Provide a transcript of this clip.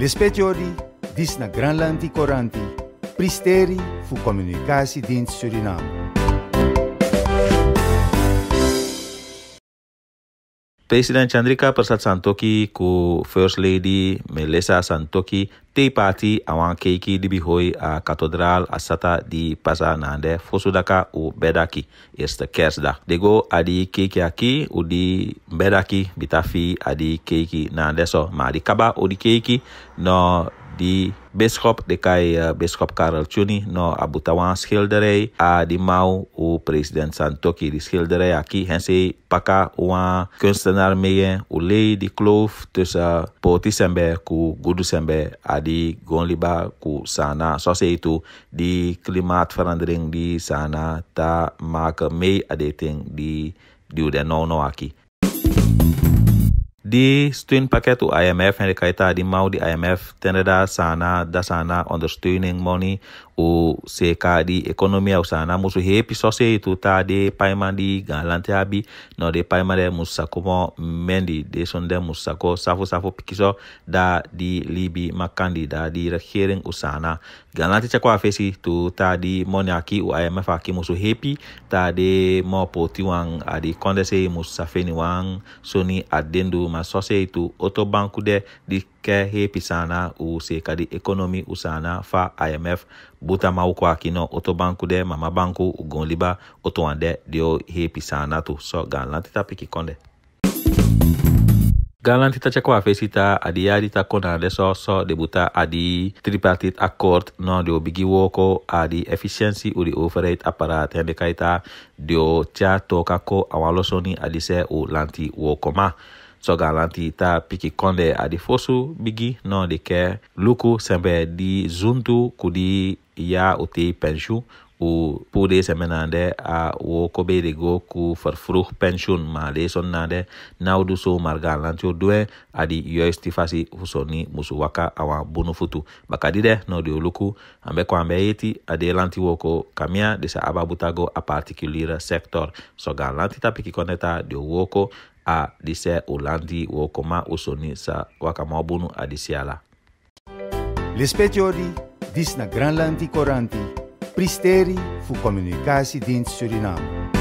Lispetiori, is na Granlandi Coranti, Pristeri voor Communicatiedienst Suriname. Presiden Chandrika Prasad Santoki ku First Lady Melissa Santoki te parti awan keiki dibi hoi a katedral asata di pasa nande fosudaka u bedaki eerste kerstdag. Dego adi keiki aki u di bedaki bitafi adi keiki nande so ma di kaba u di keiki no di Beskop dekai eh, Beskop Karel Cuni no abu tawang Skilderei a di mau u presiden Santoki di Skilderei aki hensi paka ua kunstenar mee u lei di kloof tusa eh, Poti Sembe ku Gudu Sembe a di Gonliba ku sana so itu di klimat verandering di sana ta maken mei a di di diuden no no aki di steunpakket paket IMF, Henrik Kaita mau di IMF tände sana, dasana, understanding money o seka di ekonomi awusa na musu hepi sose itu ta de paima di galante abi no de paima de musako mo mendi de sonde musako safo safo pikiso da di libi makandi da di rekhering usana galante chako afesi tu ta di moni aki u IMF aki musu hepi ta de mo poti wang adi kondese musafeni wang soni adendu ma sose itu otobanku de di kehepi sana usekadi ekonomi usana fa imf buta butama ukwa kino banku de mama banku ugonliba otoande dio hepi sana tu so galantita piki konde galanti tita cekwa fe sita adi ya dita kona de so so debuta adi tripartite accord no de bigi woko adi efficiency uri overhead apparat hende kaita de o tia toka ko awalosoni adi se o lanti woko ma. so galanti ta piki konde adi fosu bigi non di ke luku sembe di zuntu kudi ya uti penshu u pude semenande a wo kobe de go ku farfruh pensiun ma de sonnade udu so galanti o due adi yo fasi husoni waka awa bunu futu bakadide no de luku ambe ko ambe yeti ade lanti wo ko kamia de sa ababutago a particular sector so ta piki konde ta de woko a de sɛ olandi wɔkɔma osoni sa wakama ɔbonu a de si ala. L'ispeziori dis na Granlandi Coranti, pristeri fu comunicasi din Suriname.